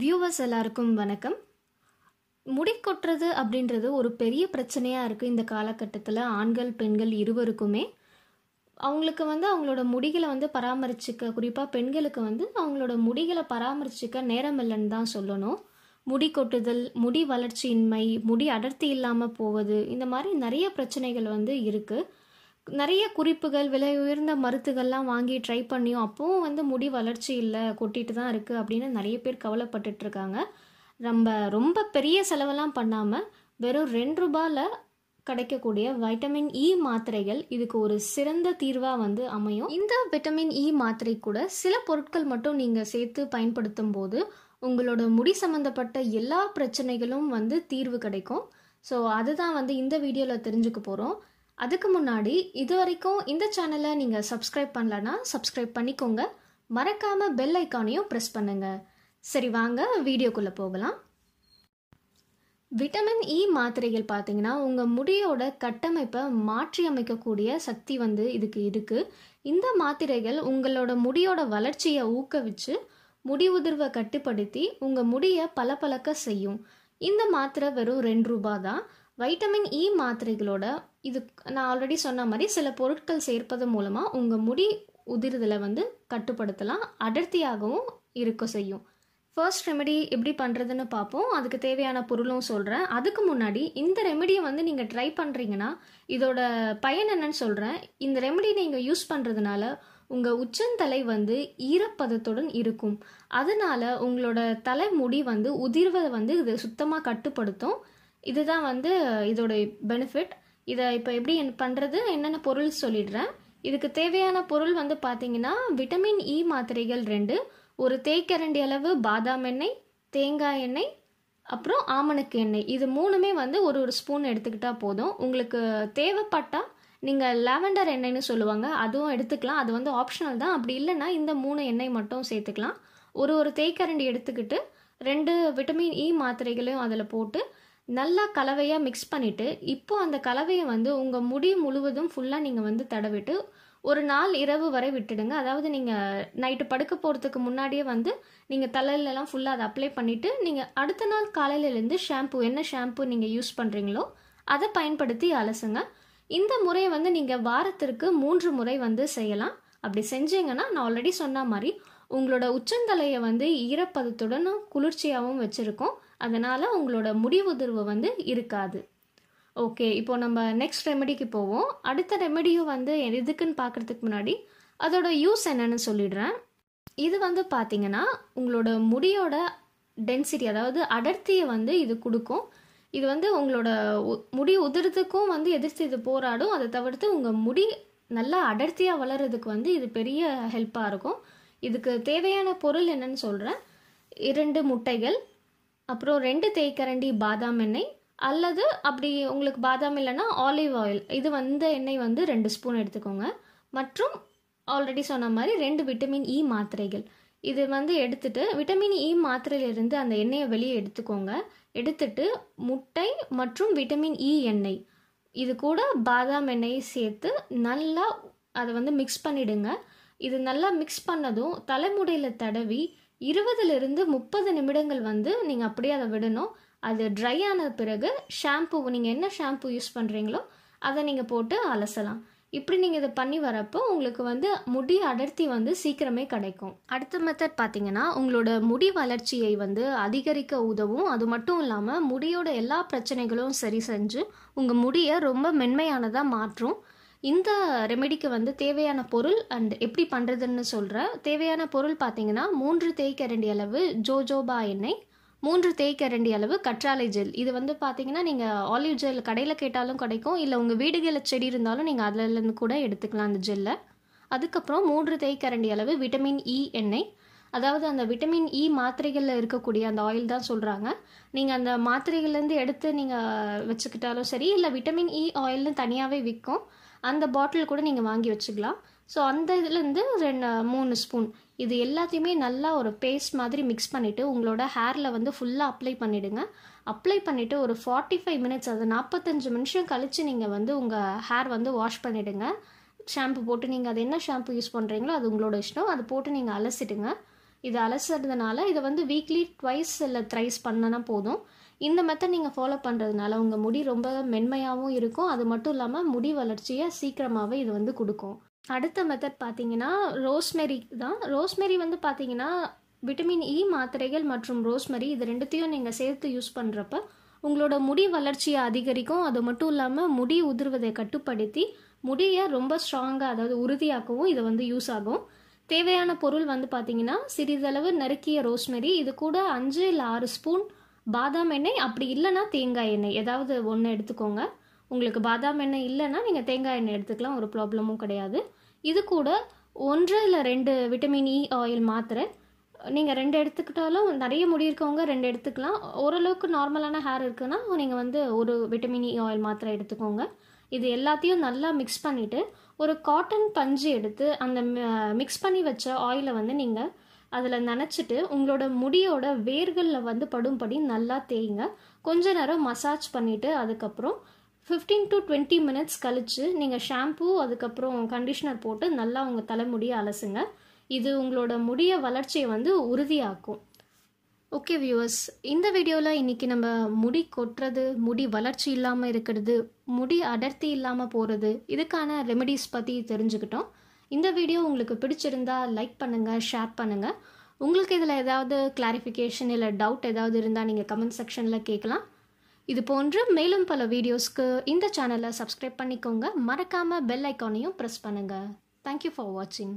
viewers எல்லாருக்கும் வணக்கம் முடி கொட்டுறது அப்படின்றது ஒரு பெரிய பிரச்சனையாக இருக்குது இந்த காலகட்டத்தில் ஆண்கள் பெண்கள் இருவருக்குமே அவங்களுக்கு வந்து அவங்களோட முடிகளை வந்து பராமரிச்சுக்க குறிப்பாக பெண்களுக்கு வந்து அவங்களோட முடிகளை பராமரிச்சுக்க நேரம் இல்லைன்னு தான் சொல்லணும் முடி கொட்டுதல் முடி வளர்ச்சியின்மை முடி அடர்த்தி இல்லாமல் போவது இந்த மாதிரி நிறைய பிரச்சனைகள் வந்து இருக்குது நிறைய குறிப்புகள் விலை உயர்ந்த மருத்துகள்லாம் வாங்கி ட்ரை பண்ணியும் அப்பவும் வந்து முடி வளர்ச்சி இல்லை கொட்டிட்டு தான் இருக்குது அப்படின்னு நிறைய பேர் கவலைப்பட்டுட்டு இருக்காங்க நம்ம ரொம்ப பெரிய செலவெல்லாம் பண்ணாமல் வெறும் ரெண்டு ரூபாயில் கிடைக்கக்கூடிய வைட்டமின் இ e மாத்திரைகள் இதுக்கு ஒரு சிறந்த தீர்வாக வந்து அமையும் இந்த விட்டமின் இ e மாத்திரை கூட சில பொருட்கள் மட்டும் நீங்கள் சேர்த்து பயன்படுத்தும் போது உங்களோட முடி சம்மந்தப்பட்ட எல்லா பிரச்சனைகளும் வந்து தீர்வு கிடைக்கும் ஸோ அதுதான் வந்து இந்த வீடியோவில் தெரிஞ்சுக்க போகிறோம் அதுக்கு முன்னாடி இது வரைக்கும் இந்த சேனலை நீங்கள் சப்ஸ்கிரைப் பண்ணலன்னா சப்ஸ்கிரைப் பண்ணிக்கோங்க மறக்காமல் பெல் ஐக்கானையும் ப்ரெஸ் பண்ணுங்கள் சரி வாங்க வீடியோக்குள்ளே போகலாம் விட்டமின் இ e மாத்திரைகள் பார்த்தீங்கன்னா உங்கள் முடியோட கட்டமைப்பை மாற்றி அமைக்கக்கூடிய சக்தி வந்து இதுக்கு இருக்குது இந்த மாத்திரைகள் உங்களோட முடியோட வளர்ச்சியை ஊக்குவிச்சு முடி உதிர்வை கட்டுப்படுத்தி உங்கள் முடியை பளபளக்க செய்யும் இந்த மாத்திரை வெறும் ரெண்டு ரூபா தான் வைட்டமின் இ e மாத்திரைகளோட இது நான் ஆல்ரெடி சொன்ன மாதிரி சில பொருட்கள் சேர்ப்பது மூலமாக உங்கள் முடி உதிர்தலை வந்து கட்டுப்படுத்தலாம் அடர்த்தியாகவும் இருக்க செய்யும் ஃபர்ஸ்ட் ரெமெடி எப்படி பண்ணுறதுன்னு பார்ப்போம் அதுக்கு தேவையான பொருளும் சொல்கிறேன் அதுக்கு முன்னாடி இந்த ரெமெடியை வந்து நீங்கள் ட்ரை பண்ணுறீங்கன்னா இதோட பயன் என்னன்னு சொல்கிறேன் இந்த ரெமெடி நீங்கள் யூஸ் பண்ணுறதுனால உங்கள் உச்சந்தலை வந்து ஈரப்பதத்துடன் இருக்கும் அதனால் உங்களோட தலைமுடி வந்து உதிர்வை வந்து இது சுத்தமாக கட்டுப்படுத்தும் இதுதான் வந்து இதோட பெனிஃபிட் இதை இப்போ எப்படி பண்ணுறது என்னென்ன பொருள் சொல்லிடுறேன் இதுக்கு தேவையான பொருள் வந்து பார்த்தீங்கன்னா விட்டமின் இ e மாத்திரைகள் ரெண்டு ஒரு தேய்க்கரண்டி அளவு பாதாம் எண்ணெய் தேங்காய் எண்ணெய் அப்புறம் ஆமணக்கு எண்ணெய் இது மூணுமே வந்து ஒரு ஒரு ஸ்பூன் எடுத்துக்கிட்டால் போதும் உங்களுக்கு தேவைப்பட்டால் நீங்கள் லாவெண்டர் எண்ணெய்னு சொல்லுவாங்க அதுவும் எடுத்துக்கலாம் அது வந்து ஆப்ஷனல் தான் அப்படி இல்லைன்னா இந்த மூணு எண்ணெய் மட்டும் சேர்த்துக்கலாம் ஒரு ஒரு தேய்க்கரண்டி எடுத்துக்கிட்டு ரெண்டு விட்டமின் இ e மாத்திரைகளையும் அதில் போட்டு நல்லா கலவையாக மிக்ஸ் பண்ணிவிட்டு இப்போது அந்த கலவையை வந்து உங்கள் முடி முழுவதும் ஃபுல்லாக நீங்கள் வந்து தடவிட்டு ஒரு நாள் இரவு வரை விட்டுடுங்க அதாவது நீங்கள் நைட்டு படுக்க போகிறதுக்கு முன்னாடியே வந்து நீங்கள் தலையிலலாம் ஃபுல்லாக அதை அப்ளை பண்ணிவிட்டு நீங்கள் அடுத்த நாள் காலையிலேருந்து ஷாம்பு என்ன ஷாம்பு நீங்கள் யூஸ் பண்ணுறீங்களோ அதை பயன்படுத்தி அலசுங்க இந்த முறையை வந்து நீங்கள் வாரத்திற்கு மூன்று முறை வந்து செய்யலாம் அப்படி செஞ்சீங்கன்னா நான் ஆல்ரெடி சொன்ன மாதிரி உங்களோட உச்சந்தலையை வந்து ஈரப்பதத்துடனும் குளிர்ச்சியாகவும் வச்சுருக்கோம் அதனால் உங்களோட முடி உதிர்வு வந்து இருக்காது ஓகே இப்போ நம்ம நெக்ஸ்ட் ரெமெடிக்கு போவோம் அடுத்த ரெமெடியும் வந்து எதுக்குன்னு பார்க்குறதுக்கு முன்னாடி அதோட யூஸ் என்னன்னு சொல்லிடுறேன் இது வந்து பார்த்திங்கன்னா உங்களோட முடியோட டென்சிட்டி அதாவது அடர்த்தியை வந்து இது கொடுக்கும் இது வந்து உங்களோட முடி உதிர்றதுக்கும் வந்து எதிர்த்து இது போராடும் அதை தவிர்த்து உங்கள் முடி நல்லா அடர்த்தியாக வளர்கிறதுக்கு வந்து இது பெரிய ஹெல்ப்பாக இருக்கும் இதுக்கு தேவையான பொருள் என்னன்னு சொல்கிறேன் இரண்டு முட்டைகள் அப்புறம் ரெண்டு தேய்க்கரண்டி பாதாம் எண்ணெய் அல்லது அப்படி உங்களுக்கு பாதாம் இல்லைன்னா ஆலிவ் ஆயில் இது வந்த எண்ணெய் வந்து ரெண்டு ஸ்பூன் எடுத்துக்கோங்க மற்றும் ஆல்ரெடி சொன்ன மாதிரி ரெண்டு விட்டமின் இ e மாத்திரைகள் இது வந்து எடுத்துட்டு விட்டமின் இ e மாத்திரையிலிருந்து அந்த எண்ணெயை வெளியே எடுத்துக்கோங்க எடுத்துட்டு முட்டை மற்றும் விட்டமின் இ e எண்ணெய் இது கூட பாதாம் எண்ணெயை சேர்த்து நல்லா அதை வந்து மிக்ஸ் பண்ணிடுங்க இது நல்லா மிக்ஸ் பண்ணதும் தலைமுடியில் தடவி இருபதுலேருந்து முப்பது நிமிடங்கள் வந்து நீங்கள் அப்படியே அதை விடணும் அது ட்ரை ஆன பிறகு ஷாம்பு நீங்கள் என்ன ஷாம்பு யூஸ் பண்ணுறீங்களோ அதை நீங்கள் போட்டு அலசலாம் இப்படி நீங்கள் இதை பண்ணி வரப்போ உங்களுக்கு வந்து முடி அடர்த்தி வந்து சீக்கிரமே கிடைக்கும் அடுத்த மெத்தட் பார்த்தீங்கன்னா உங்களோட முடி வளர்ச்சியை வந்து அதிகரிக்க உதவும் அது மட்டும் இல்லாமல் முடியோட எல்லா பிரச்சனைகளும் சரி செஞ்சு உங்கள் முடியை ரொம்ப மென்மையானதாக மாற்றும் இந்த ரெமெடிக்கு வந்து தேவையான பொருள் அண்ட் எப்படி பண்ணுறதுன்னு சொல்கிற தேவையான பொருள் பார்த்தீங்கன்னா மூன்று தேய்க்கரண்டி அளவு ஜோஜோபா எண்ணெய் மூன்று தேய்க்கரண்டி அளவு கற்றாழை ஜெல் இது வந்து பார்த்தீங்கன்னா நீங்கள் ஆலிவ் ஜெல் கடையில் கேட்டாலும் கிடைக்கும் இல்லை உங்கள் வீடுகளில் செடி இருந்தாலும் நீங்கள் அதிலேருந்து கூட எடுத்துக்கலாம் அந்த ஜெல்லை அதுக்கப்புறம் மூன்று தேய்க்கரண்டி அளவு விட்டமின் இ e எண்ணெய் அதாவது அந்த விட்டமின் இ e மாத்திரைகளில் இருக்கக்கூடிய அந்த ஆயில் தான் சொல்கிறாங்க நீங்கள் அந்த மாத்திரைகள்லேருந்து எடுத்து நீங்கள் வச்சுக்கிட்டாலும் சரி இல்லை விட்டமின் இ e ஆயில்னு தனியாகவே விற்கும் அந்த பாட்டில் கூட நீங்கள் வாங்கி வச்சுக்கலாம் ஸோ அந்த இதுலேருந்து ரெண்டு மூணு ஸ்பூன் இது எல்லாத்தையுமே நல்லா ஒரு பேஸ்ட் மாதிரி மிக்ஸ் பண்ணிவிட்டு உங்களோட ஹேரில் வந்து ஃபுல்லாக அப்ளை பண்ணிவிடுங்க அப்ளை பண்ணிவிட்டு ஒரு ஃபார்ட்டி ஃபைவ் மினிட்ஸ் அது நாற்பத்தஞ்சு நிமிஷம் கழித்து நீங்கள் வந்து உங்கள் ஹேர் வந்து வாஷ் பண்ணிவிடுங்க ஷாம்பு போட்டு நீங்கள் அது என்ன ஷாம்பு யூஸ் பண்ணுறீங்களோ அது உங்களோட இஷ்டம் அது போட்டு நீங்கள் அலசிடுங்க இது அலசுறதுனால இதை வந்து வீக்லி ட்வைஸ் இல்லை த்ரைஸ் பண்ணனா போதும் இந்த மெத்தட் நீங்கள் ஃபாலோ பண்ணுறதுனால உங்கள் முடி ரொம்ப மென்மையாகவும் இருக்கும் அது மட்டும் இல்லாமல் முடி வளர்ச்சியை சீக்கிரமாகவே இது வந்து கொடுக்கும் அடுத்த மெத்தட் பார்த்தீங்கன்னா ரோஸ்மெரி தான் ரோஸ்மெரி வந்து பார்த்தீங்கன்னா விட்டமின் இ e மாத்திரைகள் மற்றும் ரோஸ்மெரி இது ரெண்டுத்தையும் நீங்கள் சேர்த்து யூஸ் பண்ணுறப்ப உங்களோட முடி வளர்ச்சியை அதிகரிக்கும் அது மட்டும் இல்லாமல் முடி உதிர்வதை கட்டுப்படுத்தி முடியை ரொம்ப ஸ்ட்ராங்காக அதாவது உறுதியாக்கவும் இது வந்து யூஸ் ஆகும் தேவையான பொருள் வந்து பார்த்தீங்கன்னா சிறிதளவு நறுக்கிய ரோஸ்மெரி இது கூட அஞ்சு இல்லை ஆறு ஸ்பூன் பாதாம் எண்ணெய் அப்படி இல்லைன்னா தேங்காய் எண்ணெய் ஏதாவது ஒன்று எடுத்துக்கோங்க உங்களுக்கு பாதாம் எண்ணெய் இல்லைன்னா நீங்கள் தேங்காய் எண்ணெய் எடுத்துக்கலாம் ஒரு ப்ராப்ளமும் கிடையாது இது கூட ஒன்று இல்லை ரெண்டு விட்டமின் இ ஆயில் மாத்திரை நீங்கள் ரெண்டு எடுத்துக்கிட்டாலும் நிறைய முடி இருக்கவங்க ரெண்டு எடுத்துக்கலாம் ஓரளவுக்கு நார்மலான ஹேர் இருக்குன்னா நீங்கள் வந்து ஒரு விட்டமின் இ ஆயில் மாத்திரை எடுத்துக்கோங்க இது எல்லாத்தையும் நல்லா மிக்ஸ் பண்ணிவிட்டு ஒரு காட்டன் பஞ்சு எடுத்து அந்த மிக்ஸ் பண்ணி வச்ச ஆயிலை வந்து நீங்கள் அதில் நினச்சிட்டு உங்களோட முடியோட வேர்களில் வந்து படும்படி நல்லா தேய்ங்க கொஞ்ச நேரம் மசாஜ் பண்ணிவிட்டு அதுக்கப்புறம் ஃபிஃப்டீன் டு டுவெண்ட்டி மினிட்ஸ் கழித்து நீங்கள் ஷாம்பூ அதுக்கப்புறம் கண்டிஷ்னர் போட்டு நல்லா உங்கள் தலைமுடியை அலசுங்க இது உங்களோட முடிய வளர்ச்சியை வந்து உறுதியாக்கும் ஓகே வியூவர்ஸ் இந்த வீடியோவில் இன்றைக்கி நம்ம முடி கொட்டுறது முடி வளர்ச்சி இல்லாமல் இருக்கிறது முடி அடர்த்தி இல்லாமல் போகிறது இதுக்கான ரெமெடிஸ் பற்றி தெரிஞ்சுக்கிட்டோம் இந்த வீடியோ உங்களுக்கு பிடிச்சிருந்தா லைக் பண்ணுங்கள் ஷேர் பண்ணுங்கள் உங்களுக்கு இதில் ஏதாவது கிளாரிஃபிகேஷன் இல்லை டவுட் ஏதாவது இருந்தால் நீங்கள் கமெண்ட் செக்ஷனில் கேட்கலாம் இது போன்று மேலும் பல வீடியோஸ்க்கு இந்த சேனலை சப்ஸ்கிரைப் பண்ணிக்கோங்க மறக்காமல் பெல் ஐக்கானையும் ப்ரெஸ் பண்ணுங்கள் தேங்க்யூ ஃபார் வாட்சிங்